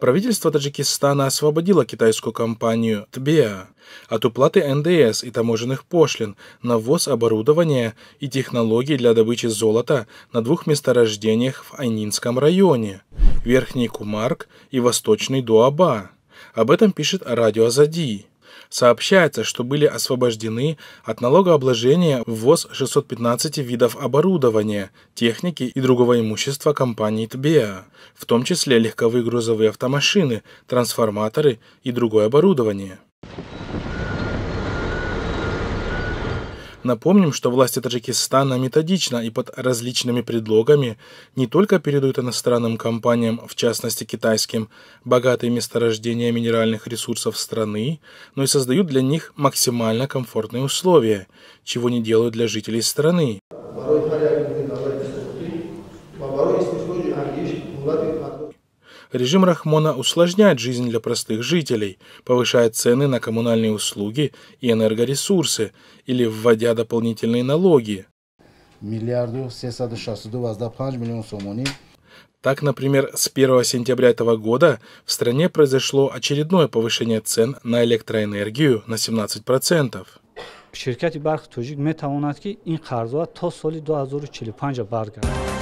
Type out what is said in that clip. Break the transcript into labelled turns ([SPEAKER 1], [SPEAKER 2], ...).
[SPEAKER 1] Правительство Таджикистана освободило китайскую компанию ТБИА от уплаты НДС и таможенных пошлин на ввоз оборудования и технологий для добычи золота на двух месторождениях в Айнинском районе – Верхний Кумарк и Восточный Дуаба. Об этом пишет радио Азади сообщается, что были освобождены от налогообложения ввоз 615 видов оборудования, техники и другого имущества компании ТБИА, в том числе легковые грузовые автомашины, трансформаторы и другое оборудование. Напомним, что власти Таджикистана методично и под различными предлогами не только передают иностранным компаниям, в частности китайским, богатые месторождения минеральных ресурсов страны, но и создают для них максимально комфортные условия, чего не делают для жителей страны режим Рахмона усложняет жизнь для простых жителей, повышая цены на коммунальные услуги и энергоресурсы или вводя дополнительные налоги. Так, например, с 1 сентября этого года в стране произошло очередное повышение цен на электроэнергию
[SPEAKER 2] на 17%. شرکت برق توجیک می تواند که این قرارداد 2045 برگردد.